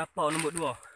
tapau nombor 2